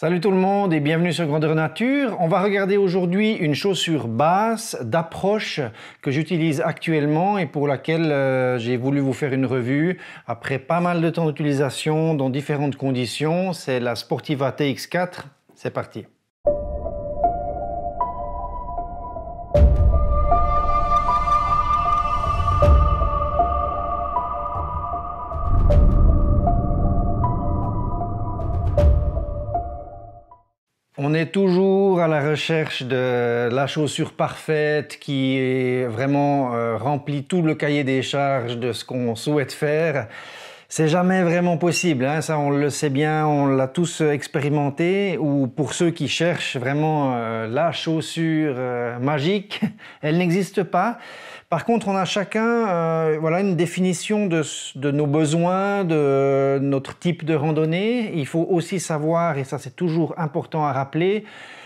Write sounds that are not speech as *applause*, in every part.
Salut tout le monde et bienvenue sur Grandeur Nature. On va regarder aujourd'hui une chaussure basse d'approche que j'utilise actuellement et pour laquelle euh, j'ai voulu vous faire une revue après pas mal de temps d'utilisation dans différentes conditions. C'est la Sportiva TX4. C'est parti. toujours à la recherche de la chaussure parfaite qui vraiment euh, remplit tout le cahier des charges de ce qu'on souhaite faire. C'est jamais vraiment possible, hein, ça on le sait bien, on l'a tous euh, expérimenté, ou pour ceux qui cherchent vraiment euh, la chaussure euh, magique, *laughs* elle n'existe pas. Par contre, on a chacun voilà, une définition de, nos besoins, de notre type de randonnée. Il faut aussi savoir, et ça c'est toujours important à rappeler,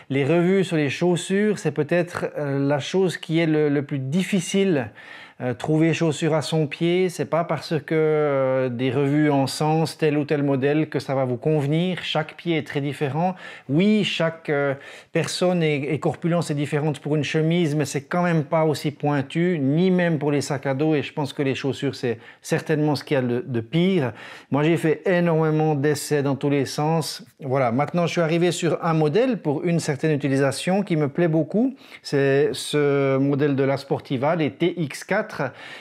les revues sur les chaussures, c'est peut-être la chose qui est le, le plus difficile euh, trouver chaussures à son pied, c'est pas parce que euh, des revues en sens tel ou tel modèle que ça va vous convenir. Chaque pied est très différent. Oui, chaque euh, personne et, corpulence est différente pour une chemise, mais c'est quand même pas aussi pointu, ni même pour les sacs à dos. Et je pense que les chaussures, c'est certainement ce qu'il y a de, pire. Moi, j'ai fait énormément d'essais dans tous les sens. Voilà. Maintenant, je suis arrivé sur un modèle pour une certaine utilisation qui me plaît beaucoup. C'est ce modèle de la Sportiva, les TX4.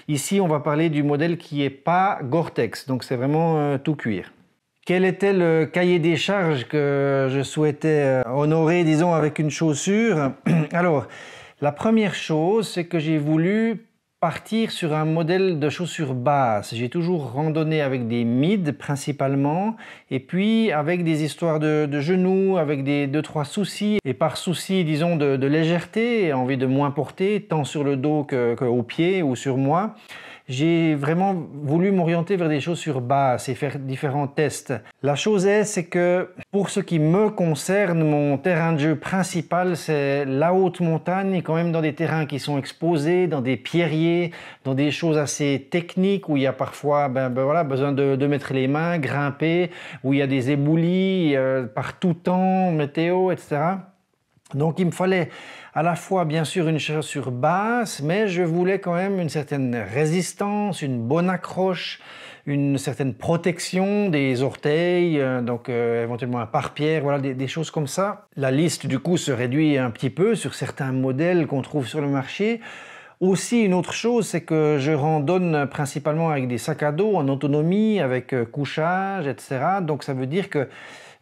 Ici, on va parler du modèle qui n'est pas Gore-Tex, donc c'est vraiment euh, tout cuir. Quel était le cahier des charges que je souhaitais euh, honorer, disons, avec une chaussure *clears throat* Alors, la première chose, c'est que j'ai voulu partir sur un modèle de chaussures basses. J'ai toujours randonné avec des mids principalement, et puis avec des histoires de, genoux, avec des deux trois soucis, et par souci, disons, de, légèreté, envie de moins porter, tant sur le dos qu'au pied ou sur moi j'ai vraiment voulu m'orienter vers des choses sur base et faire différents tests. La chose est, c'est que pour ce qui me concerne, mon terrain de jeu principal, c'est la haute montagne et quand même dans des terrains qui sont exposés, dans des pierriers, dans des choses assez techniques où il y a parfois ben, ben besoin de, mettre les mains, grimper, où il y a des éboulis euh, par tout temps, météo, etc. Donc il me fallait à la fois bien sûr une chaussure basse, mais je voulais quand même une certaine résistance, une bonne accroche, une certaine protection des orteils, euh, donc euh, éventuellement un pare-pierre, voilà des, choses comme ça. La liste du coup se réduit un petit peu sur certains modèles qu'on trouve sur le marché. Aussi, une autre chose, c'est que je randonne principalement avec des sacs à dos en autonomie, avec euh, couchage, etc. Donc ça veut dire que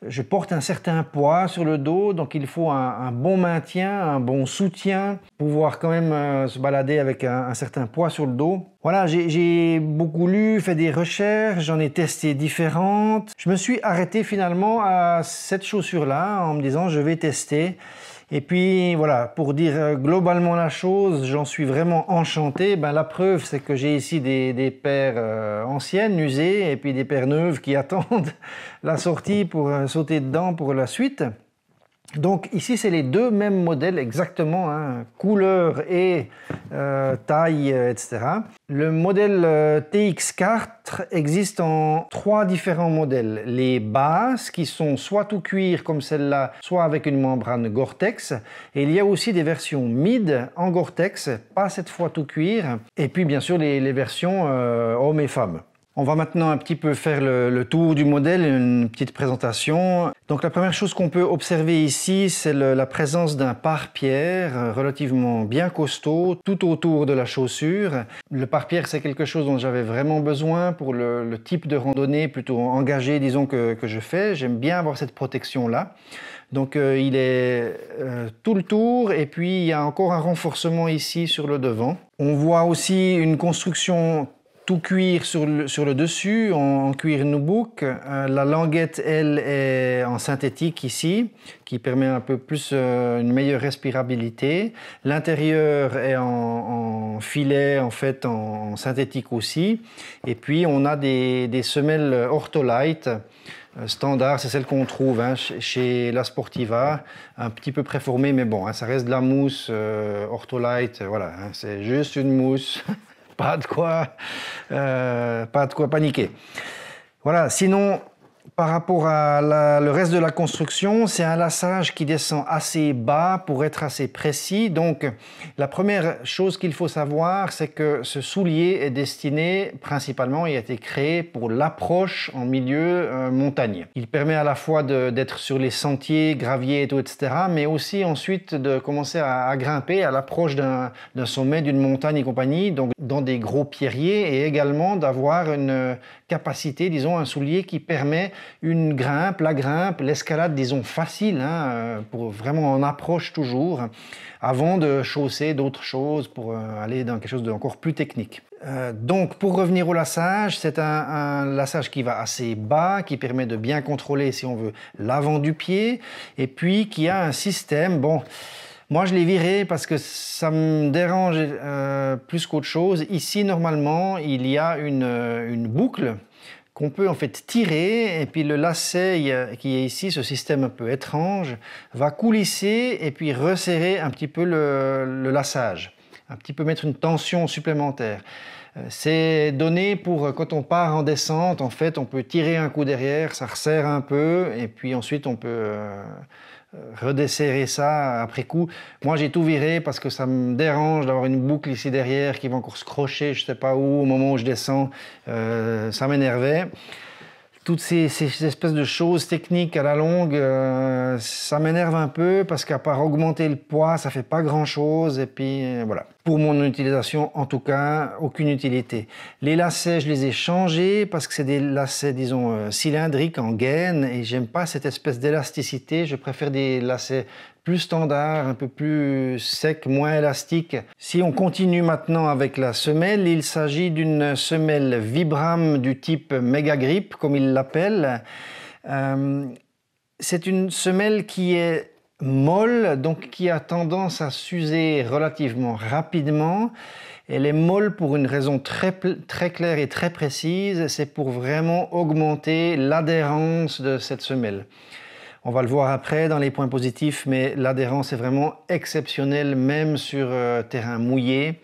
je porte un certain poids sur le dos, donc il faut un, bon maintien, un bon soutien, pouvoir quand même euh, se balader avec un, un, certain poids sur le dos. Voilà, j'ai beaucoup lu, fait des recherches, j'en ai testé différentes. Je me suis arrêté finalement à cette chaussure-là en me disant je vais tester. Et puis voilà, pour dire euh, globalement la chose, j'en suis vraiment enchanté. Ben, la preuve, c'est que j'ai ici des, paires euh, anciennes, usées, et puis des paires neuves qui *laughs* attendent la sortie pour euh, sauter dedans pour la suite. Donc ici, c'est les deux mêmes modèles exactement, hein, couleur et euh, taille, euh, etc. Le modèle euh, TX4 existe en trois différents modèles. Les basses, qui sont soit tout cuir comme celle-là, soit avec une membrane Gore-Tex. Et il y a aussi des versions mid en Gore-Tex, pas cette fois tout cuir. Et puis bien sûr les, versions hommes et femmes. On va maintenant un petit peu faire le, tour du modèle, une petite présentation. Donc la première chose qu'on peut observer ici, c'est la présence d'un pare-pierre relativement bien costaud tout autour de la chaussure. Le pare-pierre, c'est quelque chose dont j'avais vraiment besoin pour le, type de randonnée plutôt engagée, disons, que, je fais. J'aime bien avoir cette protection-là. Donc euh, il est euh, tout le tour et puis il y a encore un renforcement ici sur le devant. On voit aussi une construction tout cuir sur le, dessus, en, cuir nubuck. Euh, la languette, elle, est en synthétique ici, qui permet un peu plus euh, une meilleure respirabilité. L'intérieur est en, filet, en fait, en, synthétique aussi. Et puis, on a des, semelles ortholite euh, standard, c'est celle qu'on trouve hein, chez La Sportiva, un petit peu préformée, mais bon, hein, ça reste de la mousse ortholite, voilà, hein. c'est juste une mousse. *laughs* pas de quoi, euh, pas de quoi paniquer. Voilà, sinon, par rapport à le reste de la construction, c'est un lassage qui descend assez bas pour être assez précis. Donc la première chose qu'il faut savoir, c'est que ce soulier est destiné principalement et a été créé pour l'approche en milieu euh, montagne. Il permet à la fois d'être sur les sentiers, graviers et tout, etc., mais aussi ensuite de commencer à, à grimper à l'approche d'un sommet, d'une montagne et compagnie, donc dans des gros pierriers, et également d'avoir une euh, capacité, disons, un soulier qui permet une grimpe, la grimpe, l'escalade, disons, facile, hein, euh, pour vraiment en approche toujours, avant de chausser d'autres choses pour euh, aller dans quelque chose d'encore plus technique. Euh, donc pour revenir au lassage, c'est un, lassage qui va assez bas, qui permet de bien contrôler si on veut l'avant du pied, et puis qui a un système, bon, moi je l'ai viré parce que ça me dérange plus qu'autre chose. Ici normalement il y a une boucle on peut en fait tirer et puis le lacet qui est ici, ce système un peu étrange, va coulisser et puis resserrer un petit peu le, le lassage, un petit peu mettre une tension supplémentaire. Euh, c'est donné pour euh, quand on part en descente, en fait, on peut tirer un coup derrière, ça resserre un peu et puis ensuite on peut euh, euh, redesserrer ça après coup. Moi, j'ai tout viré parce que ça me dérange d'avoir une boucle ici derrière qui va encore se crocher, je sais pas où, au moment où je descends. Euh, ça m'énervait. Toutes ces, espèces de choses techniques à la longue, euh, ça m'énerve un peu parce qu'à part augmenter le poids, ça fait pas grand chose. Et puis voilà pour mon utilisation en tout cas, aucune utilité. Les lacets, je les ai changés parce que c'est des lacets, disons, euh, cylindriques en gaine et j'aime pas cette espèce d'élasticité. Je préfère des lacets plus standards, un peu plus secs, moins élastiques. Si on continue maintenant avec la semelle, il s'agit d'une semelle Vibram du type Mega Grip, comme ils l'appellent. Euh, c'est une semelle qui est molle, donc qui a tendance à s'user relativement rapidement. Elle est molle pour une raison très, très claire et très précise, c'est pour vraiment augmenter l'adhérence de cette semelle. On va le voir après dans les points positifs, mais l'adhérence est vraiment exceptionnelle, même sur euh, terrain mouillé.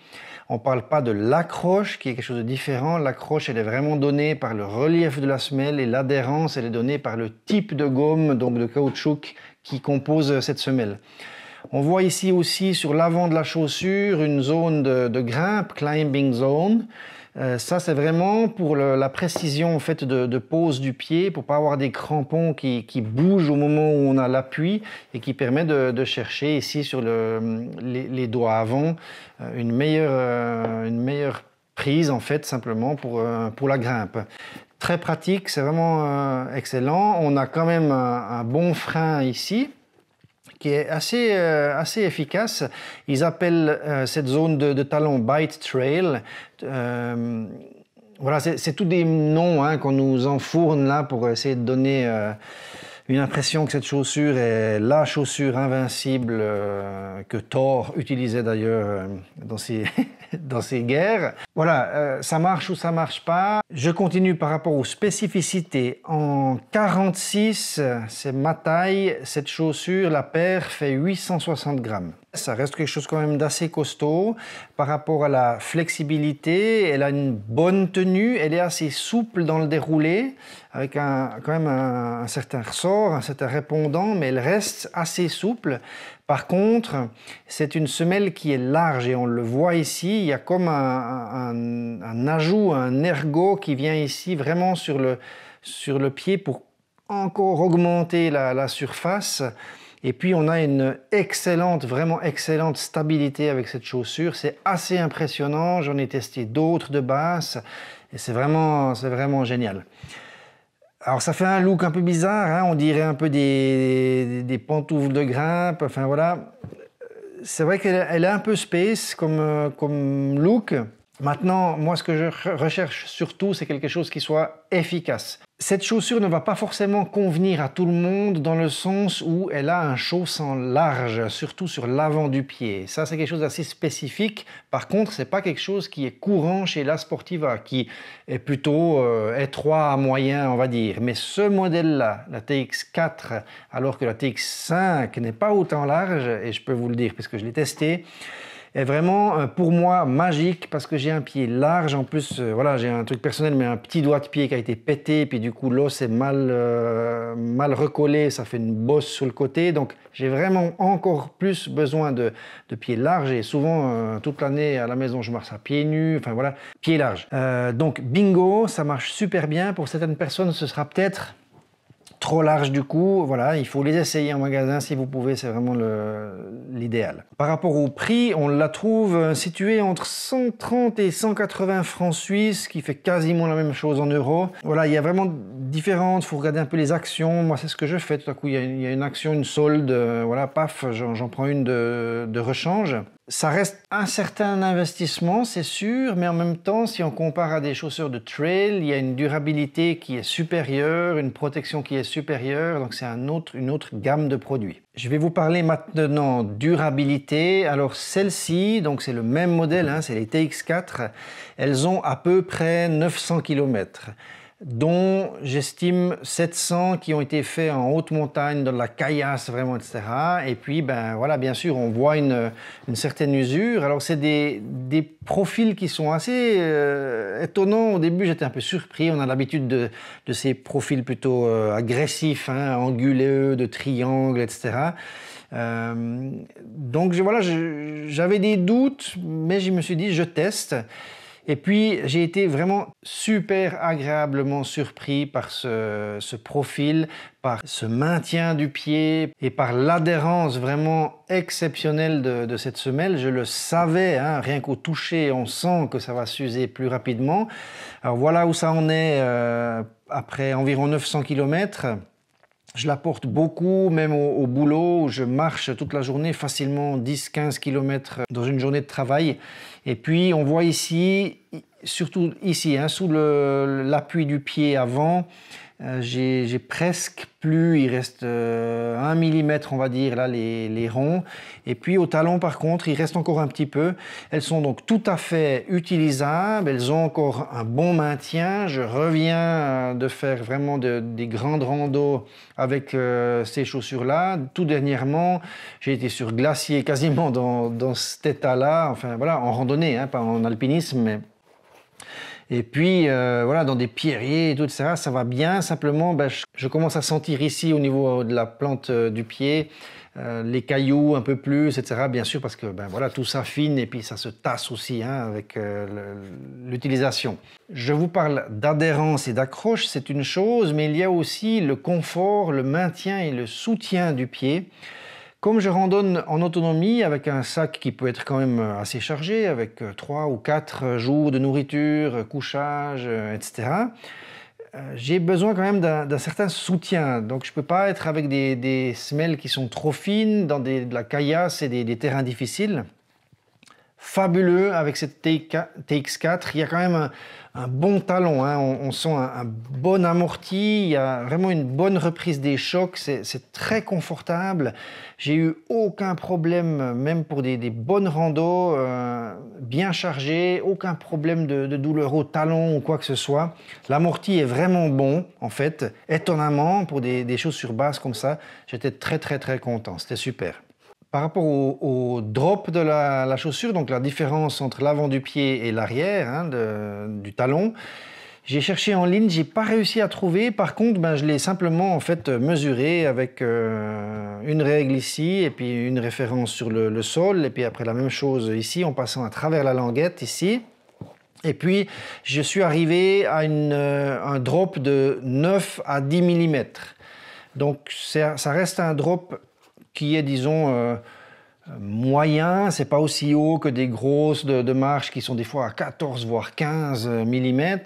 On ne parle pas de l'accroche, qui est quelque chose de différent. L'accroche, elle est vraiment donnée par le relief de la semelle et l'adhérence, elle est donnée par le type de gomme, donc de caoutchouc, qui composent euh, cette semelle. On voit ici aussi sur l'avant de la chaussure une zone de, grimpe, climbing zone. Euh, ça, c'est vraiment pour la précision en fait, de, pose du pied, pour pas avoir des crampons qui, bougent au moment où on a l'appui et qui permet de, chercher ici sur les, doigts avant euh, une meilleure, une meilleure prise en fait simplement pour, pour la grimpe. Très pratique, c'est vraiment euh, excellent. On a quand même un, bon frein ici qui est assez, euh, assez efficace. Ils appellent euh, cette zone de, de, talon Bite Trail. voilà, c'est tous des noms hein, qu'on nous enfourne là pour essayer de donner une impression que cette chaussure est la chaussure invincible euh, que Thor utilisait d'ailleurs euh, dans, ses *laughs* dans ses guerres. Voilà, euh, ça marche ou ça marche pas. Je continue par rapport aux spécificités. En 46, c'est ma taille, cette chaussure, la paire fait 860 grammes. Ça reste quelque chose quand même d'assez costaud par rapport à la flexibilité. Elle a une bonne tenue, elle est assez souple dans le déroulé, avec un, quand même un, certain ressort, un certain répondant, mais elle reste assez souple. Par contre, c'est une semelle qui est large et on le voit ici, il y a comme un, ajout, un ergot qui vient ici vraiment sur le, sur le pied pour encore augmenter la surface. Et puis on a une excellente, vraiment excellente stabilité avec cette chaussure. C'est assez impressionnant. J'en ai testé d'autres de basse et c'est vraiment, c'est vraiment génial. Alors ça fait un look un peu bizarre, hein. on dirait un peu des, des, pantoufles de grimpe, enfin voilà. C'est vrai qu'elle est un peu space comme, euh, comme look, Maintenant, moi, ce que je recherche surtout, c'est quelque chose qui soit efficace. Cette chaussure ne va pas forcément convenir à tout le monde dans le sens où elle a un chausson large, surtout sur l'avant du pied. Ça, c'est quelque chose d'assez spécifique. Par contre, c'est pas quelque chose qui est courant chez la Sportiva, qui est plutôt euh, étroit à moyen, on va dire. Mais ce modèle-là, la TX4, alors que la TX5 n'est pas autant large, et je peux vous le dire puisque je l'ai testé, est vraiment euh, pour moi magique parce que j'ai un pied large. En plus, euh, voilà, j'ai un truc personnel, mais un petit doigt de pied qui a été pété, puis du coup l'os est mal, euh, mal recollé, ça fait une bosse sur le côté. Donc j'ai vraiment encore plus besoin de, de pieds larges et souvent toute l'année à la maison je marche à pieds nus, enfin voilà, pieds larges. donc bingo, ça marche super bien. Pour certaines personnes, ce sera peut-être trop large du coup, Voilà, il faut les essayer en magasin si vous pouvez, c'est vraiment l'idéal. Par rapport au prix, on la trouve euh, située entre 130 et 180 francs suisses, qui fait quasiment la même chose en euros. Voilà, il y a vraiment différentes, il faut regarder un peu les actions. Moi, c'est ce que je fais. Tout à coup, il y a une, action, une solde, euh, voilà, paf, j'en prends une de, de rechange. Ça reste un certain investissement, c'est sûr, mais en même temps, si on compare à des chaussures de trail, il y a une durabilité qui est supérieure, une protection qui est donc c'est un autre, une autre gamme de produits. Je vais vous parler maintenant durabilité. Alors celle-ci, donc c'est le même modèle, hein, c'est les TX4, elles ont à peu près 900 km dont j'estime 700 qui ont été faits en haute montagne, dans la caillasse vraiment, etc. Et puis, ben voilà, bien sûr, on voit une, une certaine usure. Alors, c'est des, des, profils qui sont assez euh, étonnants. Au début, j'étais un peu surpris. On a l'habitude de, de, ces profils plutôt euh, agressifs, hein, anguleux, de triangles, etc. Euh, donc, voilà, j'avais des doutes, mais je me suis dit, je teste. Et puis, j'ai été vraiment super agréablement surpris par ce, profil, par ce maintien du pied et par l'adhérence vraiment exceptionnelle de, cette semelle. Je le savais, hein, rien qu'au toucher, on sent que ça va s'user plus rapidement. Alors voilà où ça en est euh, après environ 900 km. Je la porte beaucoup, même au, boulot, où je marche toute la journée, facilement 10-15 km dans une journée de travail. Et puis on voit ici, surtout ici, hein, sous l'appui du pied avant, euh, j'ai presque plus, il reste euh, un 1 mm on va dire là les, ronds. Et puis au talon par contre, il reste encore un petit peu. Elles sont donc tout à fait utilisables, elles ont encore un bon maintien. Je reviens euh, de faire vraiment des grandes randos avec ces chaussures-là. Tout dernièrement, j'ai été sur glacier quasiment dans, cet état-là, enfin voilà, en randonnée, hein, pas en alpinisme, et puis, euh, voilà, dans des pierriers et tout ça, ça va bien. Simplement, ben, je, commence à sentir ici, au niveau euh, de la plante euh, du pied, les cailloux un peu plus, etc. Bien sûr, parce que ben, voilà, tout s'affine et puis ça se tasse aussi hein, avec l'utilisation. Je vous parle d'adhérence et d'accroche, c'est une chose, mais il y a aussi le confort, le maintien et le soutien du pied. Comme je randonne en autonomie avec un sac qui peut être quand même euh, assez chargé, avec 3 euh, ou 4 euh, jours de nourriture, couchage, etc., j'ai besoin quand même d'un certain soutien. Donc je ne peux pas être avec des, semelles qui sont trop fines, dans de la caillasse et des terrains difficiles fabuleux avec cette TX4. Il y a quand même un, bon talon. Hein. On, sent un, bon amorti. Il y a vraiment une bonne reprise des chocs. C'est très confortable. J'ai eu aucun problème, même pour des, bonnes randos, euh, bien chargées. Aucun problème de, douleur au talon ou quoi que ce soit. L'amorti est vraiment bon, en fait. Étonnamment, pour des, des choses sur base comme ça, j'étais très, très, très content. C'était super. Par rapport au, drop de la, chaussure, donc la différence entre l'avant du pied et l'arrière hein, du talon, j'ai cherché en ligne, j'ai pas réussi à trouver. Par contre, ben, je l'ai simplement en fait mesuré avec euh, une règle ici et puis une référence sur le, sol et puis après la même chose ici en passant à travers la languette ici. Et puis je suis arrivé à une, euh, un drop de 9 à 10 mm. Donc ça reste un drop qui est, disons, euh, moyen. C'est pas aussi haut que des grosses de, marche qui sont des fois à 14 voire 15 euh, mm.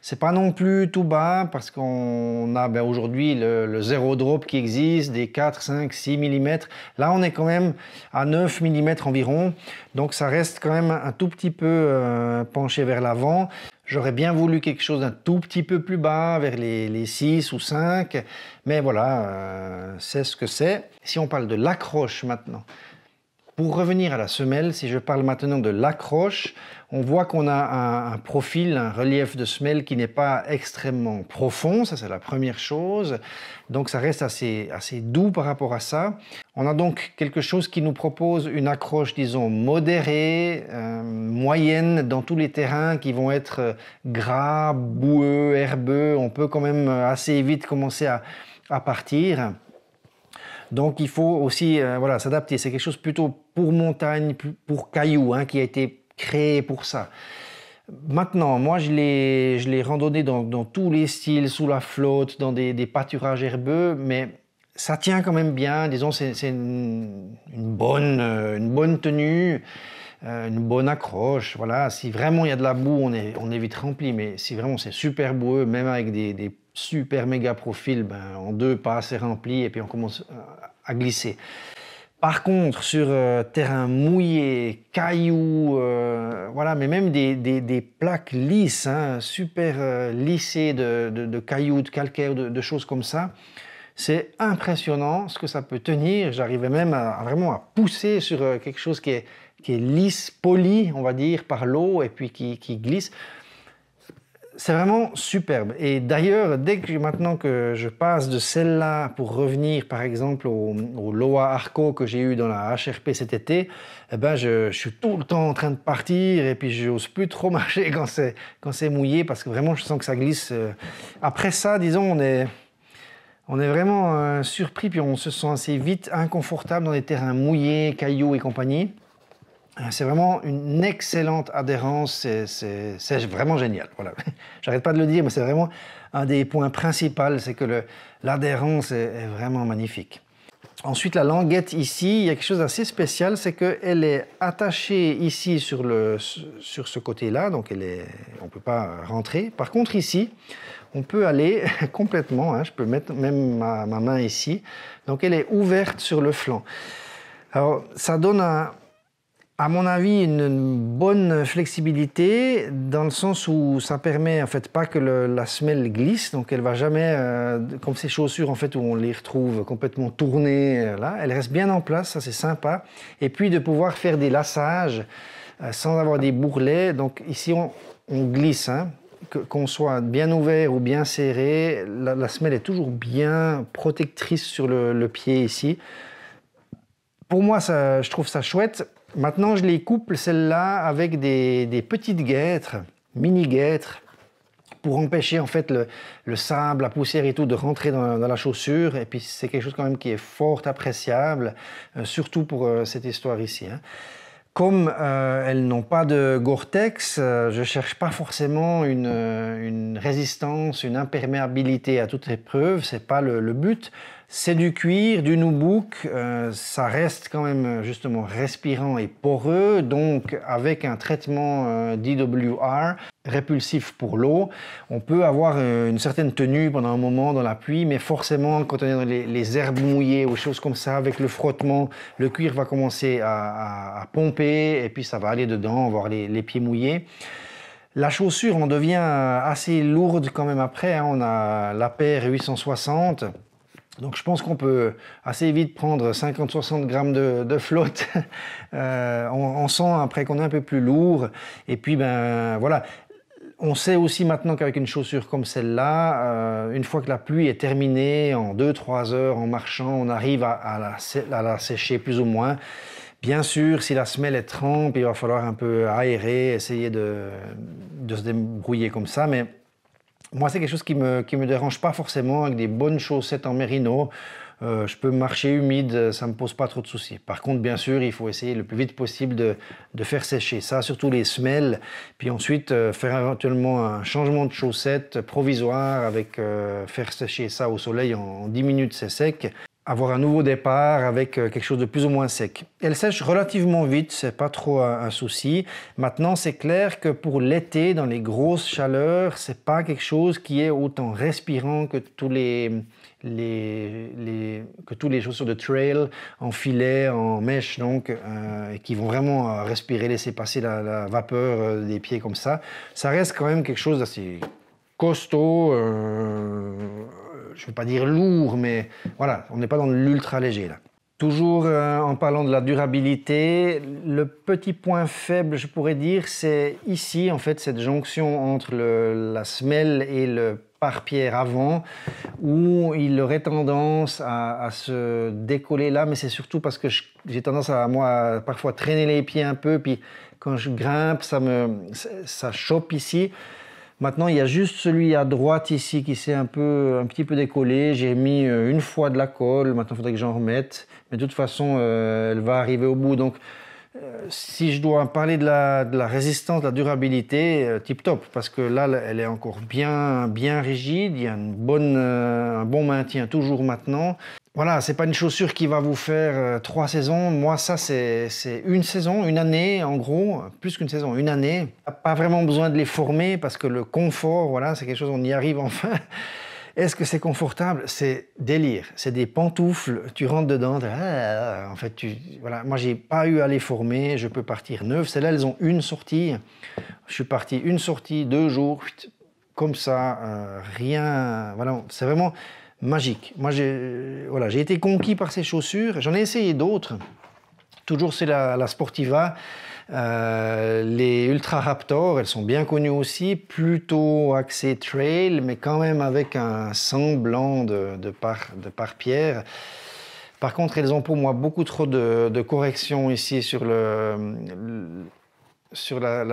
C'est pas non plus tout bas parce qu'on a ben, aujourd'hui le, zéro drop qui existe, des 4, 5, 6 mm. Là, on est quand même à 9 mm environ. Donc ça reste quand même un tout petit peu euh, penché vers l'avant. J'aurais bien voulu quelque chose d'un tout petit peu plus bas, vers les, 6 ou 5, mais voilà, euh, c'est ce que c'est. Si on parle de l'accroche maintenant, pour revenir à la semelle, si je parle maintenant de l'accroche, on voit qu'on a un, profil, un relief de semelle qui n'est pas extrêmement profond, ça c'est la première chose, donc ça reste assez, assez doux par rapport à ça. On a donc quelque chose qui nous propose une accroche, disons, modérée, euh, moyenne dans tous les terrains qui vont être euh, gras, boueux, herbeux, on peut quand même euh, assez vite commencer à, partir. Donc il faut aussi voilà, s'adapter, c'est quelque chose plutôt pour montagne, pour cailloux, hein, qui a été créé pour ça. Maintenant, moi, je l'ai, je randonné dans, tous les styles, sous la flotte, dans des, pâturages herbeux, mais ça tient quand même bien. Disons, c'est, une, bonne, euh, une bonne tenue, euh, une bonne accroche. Voilà, si vraiment il y a de la boue, on est, on est vite rempli, mais si vraiment c'est super boueux, même avec des, super méga profils, ben, en deux pas, assez rempli, et puis on commence euh, à glisser. Par contre, sur euh, terrain mouillé, cailloux, euh, voilà, mais même des, plaques lisses, hein, super euh, lissées de, cailloux, de calcaire, de, choses comme ça, c'est impressionnant ce que ça peut tenir. J'arrivais même à, vraiment à pousser sur quelque chose qui est, lisse, poli, on va dire, par l'eau et puis qui glisse c'est vraiment superbe. Et d'ailleurs, dès que maintenant que je passe de celle-là pour revenir, par exemple, au, Loa Arco que j'ai eu dans la HRP cet été, eh ben je, suis tout le temps en train de partir et puis je n'ose plus trop *laughs* marcher quand c'est mouillé parce que vraiment je sens que ça glisse. Euh. Après ça, disons, on est vraiment euh, surpris puis on se sent assez vite inconfortable dans les terrains mouillés, cailloux et compagnie. Euh, c'est vraiment une excellente adhérence, c'est vraiment génial. Voilà. *laughs* J'arrête pas de le dire, mais c'est vraiment un des points principaux, c'est que l'adhérence est, vraiment magnifique. Ensuite, la languette ici, il y a quelque chose d'assez spécial, c'est qu'elle est attachée ici sur, le, sur ce côté-là, donc elle est, on ne peut pas rentrer. Par contre, ici, on peut aller *laughs* complètement, hein, je peux mettre même ma, ma main ici, donc elle est ouverte sur le flanc. Alors, ça donne un, à mon avis, une bonne flexibilité dans le sens où ça permet en fait pas que la semelle glisse, donc elle va jamais, euh, comme ces chaussures en fait où on les retrouve complètement tournées euh, là, elle reste bien en place, ça c'est sympa. Et puis de pouvoir faire des lassages euh, sans avoir des bourrelets. Donc ici on, glisse, hein. qu'on soit bien ouvert ou bien serré, la, semelle est toujours bien protectrice sur le, pied ici. Pour moi, je trouve ça chouette. Maintenant, je les couple celles-là avec des, petites guêtres, mini guêtres, pour empêcher en fait le, sable, la poussière et tout de rentrer dans, la chaussure. Et puis c'est quelque chose quand même qui est fort appréciable, euh, surtout pour euh, cette histoire ici. Hein. Comme euh, elles n'ont pas de Gore-Tex, je ne cherche pas forcément une, résistance, une imperméabilité à toute épreuve. ce n'est pas le but. C'est du cuir, du nubuck, euh, ça reste quand même euh, justement respirant et poreux, donc avec un traitement euh, DWR répulsif pour l'eau, on peut avoir une certaine tenue pendant un moment dans la pluie, mais forcément quand on est dans les, herbes mouillées ou choses comme ça, avec le frottement, le cuir va commencer à, pomper et puis ça va aller dedans, voir les, pieds mouillés. La chaussure, on devient assez lourde quand même après. Hein. On a la paire 860 donc je pense qu'on peut assez vite prendre 50-60 grammes de, flotte *laughs* euh, On sent après qu'on est un peu plus lourd. Et puis ben voilà, on sait aussi maintenant qu'avec une chaussure comme celle-là, euh, une fois que la pluie est terminée, en 2-3 heures en marchant, on arrive à, la, sécher plus ou moins. Bien sûr, si la semelle est trempe, il va falloir un peu aérer, essayer de, de se débrouiller comme ça, mais moi, c'est quelque chose qui me, me dérange pas forcément avec des bonnes chaussettes en mérino. Euh, je peux marcher humide, euh, ça ne me pose pas trop de soucis. Par contre, bien sûr, il faut essayer le plus vite possible de, faire sécher ça, surtout les semelles. Puis ensuite, euh, faire éventuellement un changement de chaussettes provisoire avec faire sécher ça au soleil en 10 minutes, c'est sec avoir un nouveau départ avec euh, quelque chose de plus ou moins sec. Elle sèche relativement vite, c'est pas trop un, souci. Maintenant, c'est clair que pour l'été, dans les grosses chaleurs, c'est pas quelque chose qui est autant respirant que tous les, les, les que tous les chaussures de trail en filet, en mèche, donc, euh, qui vont vraiment euh, respirer, laisser passer la, vapeur des pieds comme ça. Ça reste quand même quelque chose d'assez costaud je ne veux pas dire lourd, mais voilà, on n'est pas dans l'ultra léger là. Toujours euh, en parlant de la durabilité, le petit point faible, je pourrais dire, c'est ici, en fait, cette jonction entre la semelle et le pare-pierre avant, où il aurait tendance à, se décoller là, mais c'est surtout parce que j'ai tendance à, moi, parfois traîner les pieds un peu, puis quand je grimpe, ça me ça chope ici. Maintenant, il y a juste celui à droite ici qui s'est un, un petit peu décollé. J'ai mis euh, une fois de la colle, maintenant il faudrait que j'en remette. Mais de toute façon, euh, elle va arriver au bout. Donc, euh, si je dois parler de la, résistance, de la durabilité, tip top, parce que là, elle est encore bien, bien rigide, il y a un bon maintien toujours maintenant voilà, c'est pas une chaussure qui va vous faire euh, trois saisons. Moi, ça, c'est une saison, une année, en gros, plus qu'une saison, une année. Pas vraiment besoin de les former parce que le confort, voilà, c'est quelque chose, on y arrive enfin. *laughs* Est-ce que c'est confortable C'est délire. C'est des pantoufles. Tu rentres dedans. Ah, en fait, tu, voilà. Moi, j'ai pas eu à les former. Je peux partir neuf. Celles-là, elles ont une sortie. Je suis parti une sortie, deux jours, comme ça, euh, rien. Voilà. C'est vraiment magique. Moi, euh, j'ai été conquis par ces chaussures. J'en ai essayé d'autres. Toujours, c'est la, Sportiva. Euh, les Ultra Raptor, elles sont bien connues aussi, plutôt axées trail, mais quand même avec un semblant de, de, par, de pierre. Par contre, elles ont pour moi beaucoup trop de, corrections ici sur, la,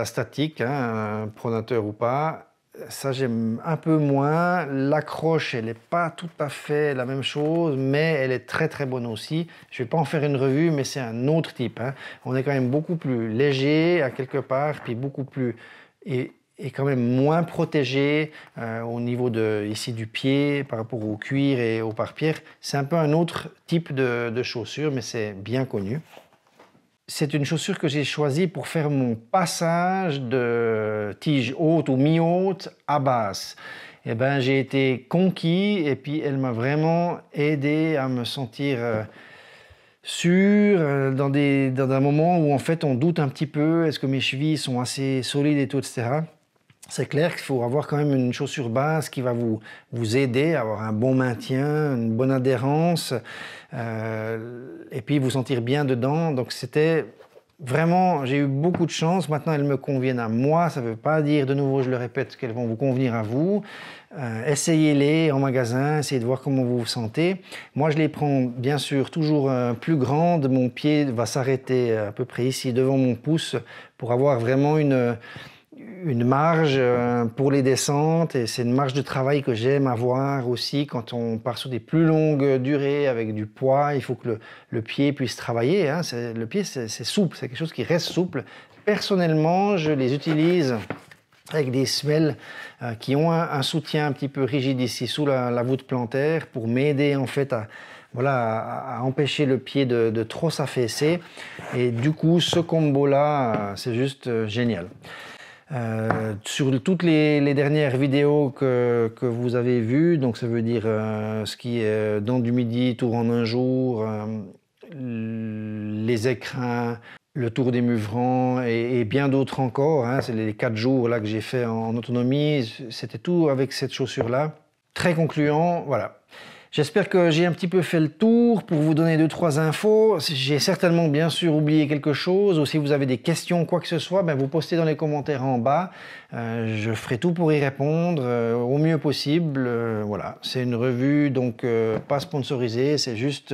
statique, hein, pronateur ou pas ça j'aime un peu moins. L'accroche, elle n'est pas tout à fait la même chose, mais elle est très très bonne aussi. Je ne vais pas en faire une revue, mais c'est un autre type. Hein. On est quand même beaucoup plus léger à quelque part, puis beaucoup plus... Et, quand même moins protégé euh, au niveau de, ici du pied par rapport au cuir et au pare C'est un peu un autre type de chaussure, mais c'est bien connu c'est une chaussure que j'ai choisie pour faire mon passage de tige haute ou mi-haute à basse. Eh ben, j'ai été conquis et puis elle m'a vraiment aidé à me sentir euh, sûr euh, dans, des, un moment où en fait on doute un petit peu, est-ce que mes chevilles sont assez solides et tout, etc c'est clair qu'il faut avoir quand même une chaussure basse qui va vous, vous aider à avoir un bon maintien, une bonne adhérence, euh, et puis vous sentir bien dedans. Donc c'était vraiment, j'ai eu beaucoup de chance. Maintenant, elles me conviennent à moi. Ça ne veut pas dire, de nouveau, je le répète, qu'elles vont vous convenir à vous. Euh, essayez-les en magasin, essayez de voir comment vous vous sentez. Moi, je les prends bien sûr toujours euh, plus grandes. Mon pied va s'arrêter à peu près ici devant mon pouce pour avoir vraiment une, une marge euh, pour les descentes et c'est une marge de travail que j'aime avoir aussi quand on part sur des plus longues durées avec du poids. Il faut que le, pied puisse travailler. Hein. Le pied, c'est souple, c'est quelque chose qui reste souple. Personnellement, je les utilise avec des semelles euh, qui ont un, soutien un petit peu rigide ici sous la, voûte plantaire pour m'aider en fait à, empêcher le pied de, trop s'affaisser. Et du coup, ce combo-là, euh, c'est juste génial. Euh, sur toutes les, dernières vidéos que, vous avez vues, donc ça veut dire euh, ce qui est euh, dans du midi, tour en un jour, les écrins, le tour des Muvrans et, bien d'autres encore. Hein. C'est les quatre jours là que j'ai fait en autonomie. C'était tout avec cette chaussure là. Très concluant, voilà. J'espère que j'ai un petit peu fait le tour pour vous donner deux trois infos. J'ai certainement bien sûr oublié quelque chose ou si vous avez des questions quoi que ce soit, ben, vous postez dans les commentaires en bas. Euh, je ferai tout pour y répondre euh, au mieux possible. Euh, voilà, c'est une revue donc pas sponsorisée, c'est juste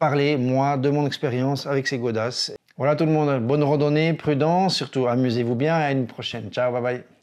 parler moi de mon expérience avec ces godasses. Voilà tout le monde, bonne randonnée, prudence, surtout amusez-vous bien et à une prochaine. Ciao, bye bye.